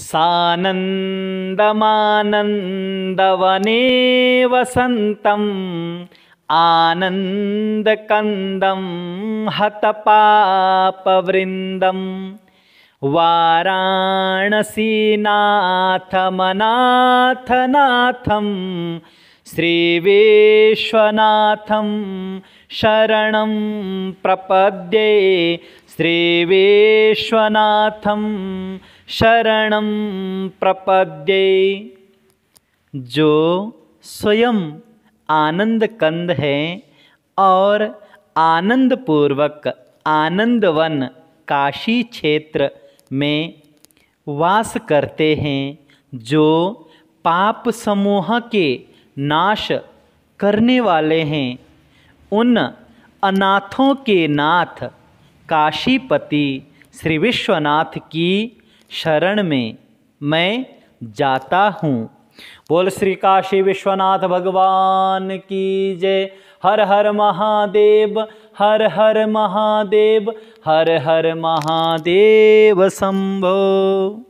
सानन्दमानन्दवने वसन्तम् आनन्दकन्दं हतपापवृन्दं वाराणसीनाथमनाथनाथम् श्रीवेश्वनाथम शरण प्रपद्ये श्रीवेश्वनाथम शरण प्रपद्ये जो स्वयं आनंद कंद है और आनंद पूर्वक आनंदवन काशी क्षेत्र में वास करते हैं जो पाप समूह के नाश करने वाले हैं उन अनाथों के नाथ काशीपति श्री विश्वनाथ की शरण में मैं जाता हूँ बोल श्री काशी विश्वनाथ भगवान की जय हर हर महादेव हर हर महादेव हर हर महादेव संभो